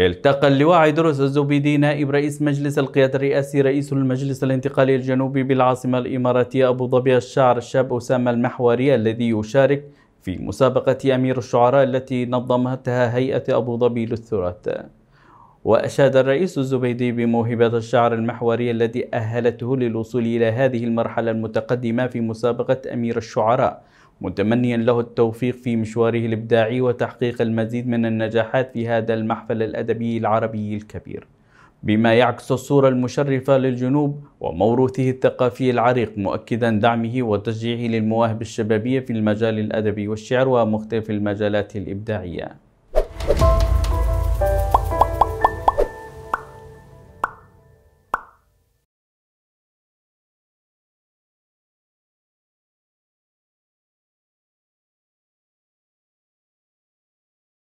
التقى اللواء عيدروس الزبيدي نائب رئيس مجلس القيادة الرئاسي رئيس المجلس الانتقالي الجنوبي بالعاصمة الإماراتية أبو ظبي الشاعر الشاب أسامة المحوري الذي يشارك في مسابقة أمير الشعراء التي نظمتها هيئة أبو ظبي للثرات وأشاد الرئيس الزبيدي بموهبة الشعر المحوري الذي أهلته للوصول إلى هذه المرحلة المتقدمة في مسابقة أمير الشعراء متمنيا له التوفيق في مشواره الإبداعي وتحقيق المزيد من النجاحات في هذا المحفل الأدبي العربي الكبير بما يعكس الصورة المشرفة للجنوب وموروثه الثقافي العريق مؤكدا دعمه وتشجيعه للمواهب الشبابية في المجال الأدبي والشعر ومختلف المجالات الإبداعية.